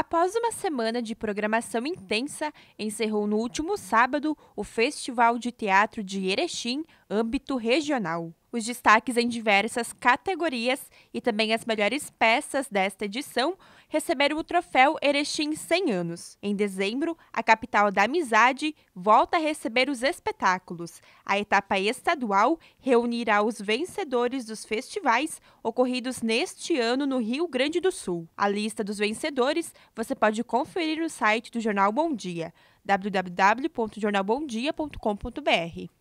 Após uma semana de programação intensa, encerrou no último sábado o Festival de Teatro de Erechim, âmbito regional os destaques em diversas categorias e também as melhores peças desta edição receberam o troféu Erechim 100 anos. Em dezembro, a capital da amizade volta a receber os espetáculos. A etapa estadual reunirá os vencedores dos festivais ocorridos neste ano no Rio Grande do Sul. A lista dos vencedores você pode conferir no site do Jornal Bom Dia, www.jornalbomdia.com.br.